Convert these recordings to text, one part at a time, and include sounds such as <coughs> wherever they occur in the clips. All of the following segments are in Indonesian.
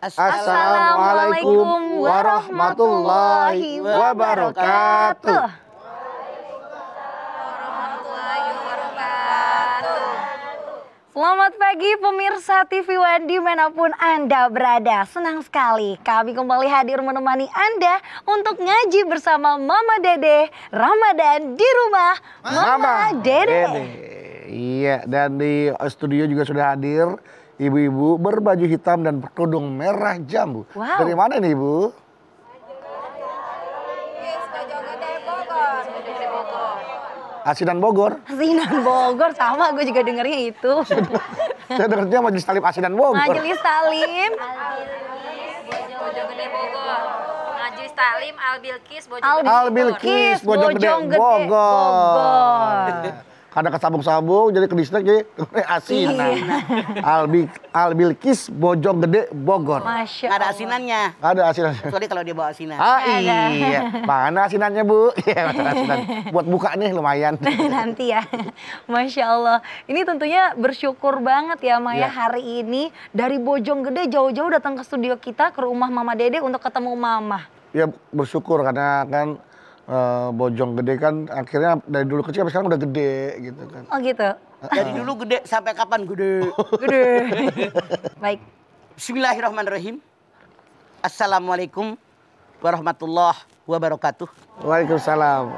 Assalamualaikum warahmatullahi wabarakatuh. Selamat pagi pemirsa TV One dimanapun Anda berada. Senang sekali kami kembali hadir menemani Anda untuk ngaji bersama Mama Dede Ramadan di rumah Mama, Mama Dede. Dede. Iya dan di studio juga sudah hadir ibu-ibu berbaju hitam dan bertudung merah jambu. Wow. Dari mana ini ibu? Asinan Bogor. Asinan Bogor sama gue juga dengernya itu. <laughs> Saya dengernya Majelis Talim Asinan Bogor. Majelis Talim. Majelis Talim Albilkis Bojonggede Al Bogor. Albilkis Bojonggede Bogor. Bogor karena kesabung-sabung, jadi distrik jadi <laughs> asin. asinan, iya. Albi Albilkis Bojong Gede Bogor. Masya Allah. ada asinannya. Ada asinannya. Tadi kalau dia bawa asinan. Ah iya. Mana asinannya Bu? <laughs> Iya, asinan. Buat buka nih lumayan. <laughs> Nanti ya. Masya Allah. Ini tentunya bersyukur banget ya Maya ya. hari ini dari Bojong Gede jauh-jauh datang ke studio kita ke rumah Mama Dede untuk ketemu Mama. Ya bersyukur karena kan uh, Bojong Gede kan akhirnya dari dulu kecil sampai sekarang udah gede gitu kan. Oh gitu. Eh, dari dulu gede sampai kapan gede? <laughs> gede. <laughs> Baik. Bismillahirrahmanirrahim. Assalamualaikum warahmatullahi wabarakatuh. Waalaikumsalam.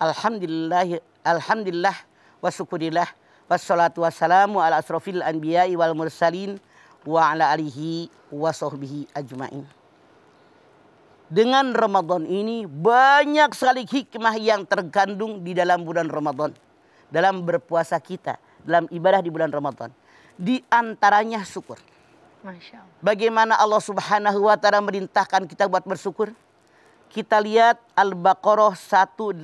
Alhamdulillah, alhamdulillah, wasyukurillah, wassalatu wassalamu ala asrofil anbiya wal mursalin wa ala alihi wa sahbihi ajmain dengan Ramadan ini banyak sekali hikmah yang terkandung di dalam bulan Ramadan. Dalam berpuasa kita, dalam ibadah di bulan Ramadan. Di antaranya syukur. Masya Allah. Bagaimana Allah subhanahu wa ta'ala merintahkan kita buat bersyukur? Kita lihat Al-Baqarah 185.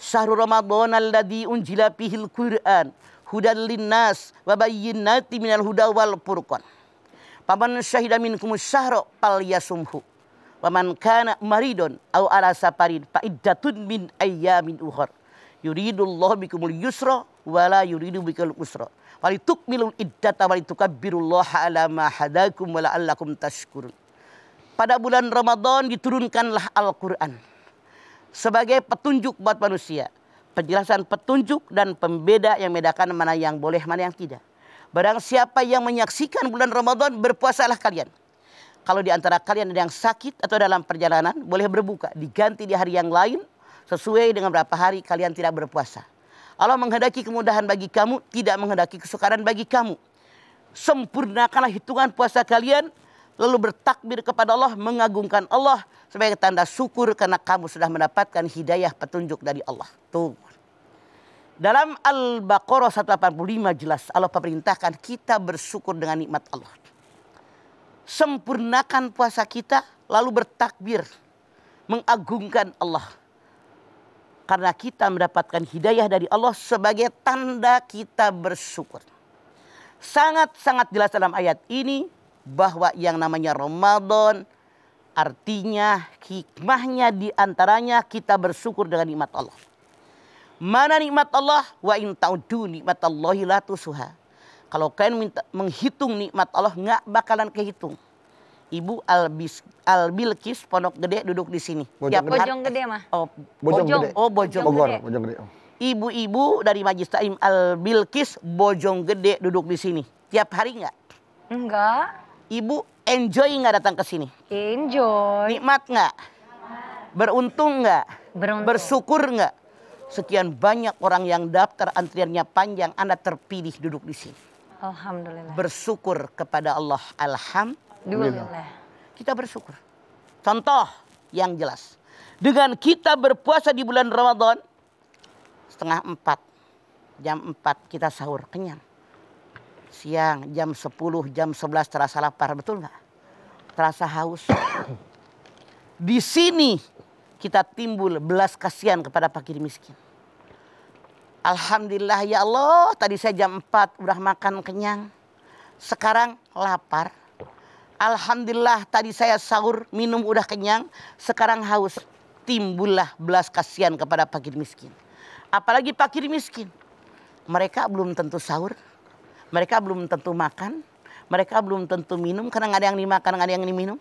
Syahrul Ramadan alladhi unjila pihil Qur'an hudan linnas wa bayyinati minal huda wal furqan. Paman Syahidamin minkum syahra pal yasumhu Wa man kana maridun aw ala safarin fa iddatun min ayyamin ukhra. Yuridullahu bikumul yusra wa la yuridu bikal usra. Walitukmilul iddata walitukabbirullaha ala ma hadakum wa la'allakum tashkurun. Pada bulan Ramadan diturunkanlah Al-Qur'an sebagai petunjuk buat manusia, penjelasan petunjuk dan pembeda yang membedakan mana yang boleh, mana yang tidak. Barang siapa yang menyaksikan bulan Ramadan berpuasalah kalian kalau di antara kalian ada yang sakit atau dalam perjalanan, boleh berbuka. Diganti di hari yang lain, sesuai dengan berapa hari kalian tidak berpuasa. Allah menghendaki kemudahan bagi kamu, tidak menghendaki kesukaran bagi kamu. Sempurnakanlah hitungan puasa kalian, lalu bertakbir kepada Allah, mengagungkan Allah sebagai tanda syukur karena kamu sudah mendapatkan hidayah petunjuk dari Allah. Tuh. Dalam Al-Baqarah 185 jelas Allah perintahkan kita bersyukur dengan nikmat Allah sempurnakan puasa kita lalu bertakbir mengagungkan Allah karena kita mendapatkan hidayah dari Allah sebagai tanda kita bersyukur. Sangat-sangat jelas dalam ayat ini bahwa yang namanya Ramadan artinya hikmahnya diantaranya kita bersyukur dengan nikmat Allah. Mana nikmat Allah? Wa in ta'udu Allahi la tusuha. Kalau kalian minta menghitung nikmat Allah nggak bakalan kehitung. Ibu Albis Albilkis Pondok Gede duduk di sini. Bojong, ya, Bojong Gede mah. Oh, Bojong, Bojong. Gede. Oh, Bojong, Bogor, Bojong Gede. Ibu-ibu dari Majlis Taim Albilkis Bojong Gede duduk di sini. Tiap hari nggak? Enggak. Ibu enjoy nggak datang ke sini? Enjoy. Nikmat nggak? Beruntung nggak? Beruntung. Bersyukur nggak? Sekian banyak orang yang daftar antriannya panjang, Anda terpilih duduk di sini. Alhamdulillah. Bersyukur kepada Allah. Alhamdulillah. Kita bersyukur. Contoh yang jelas. Dengan kita berpuasa di bulan Ramadan. Setengah empat. Jam empat kita sahur. Kenyang. Siang jam sepuluh, jam sebelas terasa lapar. Betul nggak? Terasa haus. di sini kita timbul belas kasihan kepada fakir miskin Alhamdulillah ya Allah tadi saya jam 4 udah makan kenyang. Sekarang lapar. Alhamdulillah tadi saya sahur minum udah kenyang. Sekarang haus. Timbullah belas kasihan kepada fakir miskin. Apalagi fakir miskin. Mereka belum tentu sahur. Mereka belum tentu makan. Mereka belum tentu minum karena ada yang dimakan, nggak ada yang diminum.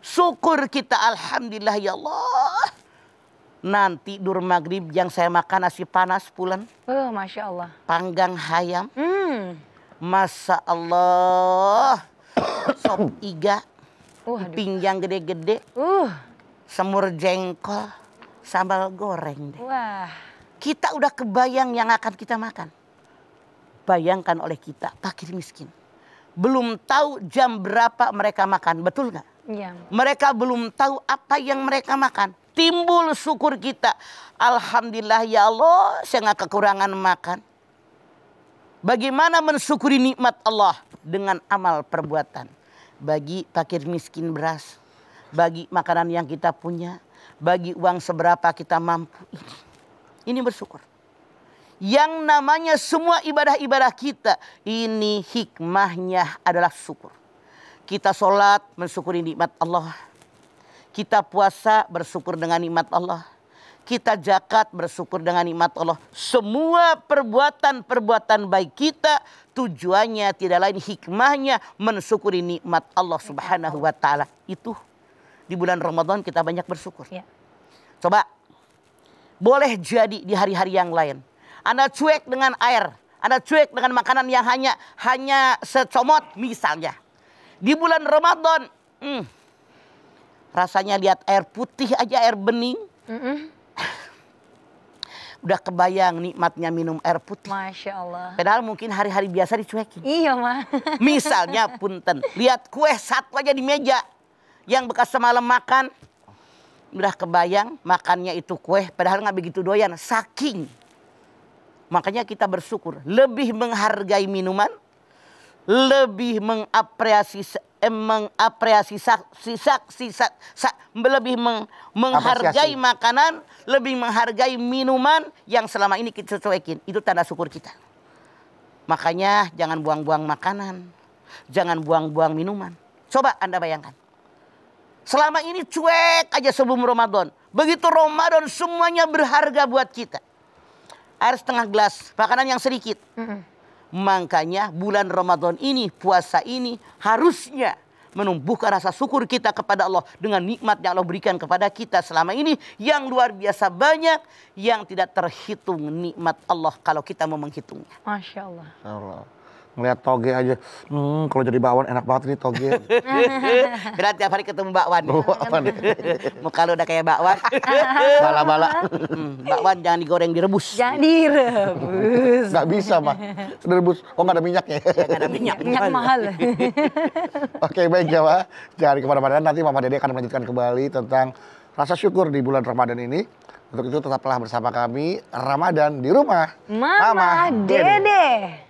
Syukur kita Alhamdulillah ya Allah nanti dur maghrib yang saya makan nasi panas pulen. Oh, Masya Allah. Panggang hayam. Hmm. Masya Allah. <coughs> Sop iga. Uh, pinggang gede-gede. Uh. Semur jengkol. Sambal goreng deh. Wah. Kita udah kebayang yang akan kita makan. Bayangkan oleh kita, pakir miskin. Belum tahu jam berapa mereka makan, betul nggak? Iya. Mereka belum tahu apa yang mereka makan timbul syukur kita. Alhamdulillah ya Allah, saya nggak kekurangan makan. Bagaimana mensyukuri nikmat Allah dengan amal perbuatan. Bagi pakir miskin beras, bagi makanan yang kita punya, bagi uang seberapa kita mampu. Ini, ini bersyukur. Yang namanya semua ibadah-ibadah kita, ini hikmahnya adalah syukur. Kita sholat mensyukuri nikmat Allah kita puasa bersyukur dengan nikmat Allah. Kita zakat bersyukur dengan nikmat Allah. Semua perbuatan-perbuatan baik kita tujuannya tidak lain hikmahnya mensyukuri nikmat Allah Subhanahu wa taala. Itu di bulan Ramadan kita banyak bersyukur. Ya. Coba boleh jadi di hari-hari yang lain. Anda cuek dengan air, Anda cuek dengan makanan yang hanya hanya secomot misalnya. Di bulan Ramadan, hmm, rasanya lihat air putih aja air bening. Mm -mm. Udah kebayang nikmatnya minum air putih. Masya Allah. Padahal mungkin hari-hari biasa dicuekin. Iya, Ma. <laughs> Misalnya, punten, lihat kue satu aja di meja. Yang bekas semalam makan. Udah kebayang makannya itu kue, padahal nggak begitu doyan. Saking. Makanya kita bersyukur. Lebih menghargai minuman. Lebih mengapresiasi mengapresiasi saksi saksi sak, sak, lebih meng, menghargai makanan, lebih menghargai minuman yang selama ini kita cuekin. Itu tanda syukur kita. Makanya jangan buang-buang makanan, jangan buang-buang minuman. Coba Anda bayangkan. Selama ini cuek aja sebelum Ramadan. Begitu Ramadan semuanya berharga buat kita. Air setengah gelas, makanan yang sedikit. Mm -mm Makanya bulan Ramadan ini, puasa ini harusnya menumbuhkan rasa syukur kita kepada Allah dengan nikmat yang Allah berikan kepada kita selama ini yang luar biasa banyak yang tidak terhitung nikmat Allah kalau kita mau menghitungnya. Masya Allah. Allah ngeliat toge aja hmm kalau jadi bakwan enak banget nih toge <laughs> berat tiap hari ketemu bakwan oh, bakwan <laughs> muka lu udah kayak bakwan <laughs> bala bala hmm, bakwan jangan digoreng direbus jangan direbus Gak bisa mah direbus oh gak ada minyaknya iya, Gak ada minyak minyak mahal oke baik Jawa ya, jangan kemana-mana nanti Mama Dede akan melanjutkan kembali tentang rasa syukur di bulan Ramadan ini untuk itu tetaplah bersama kami Ramadan di rumah Mama, Mama Dede. Dede.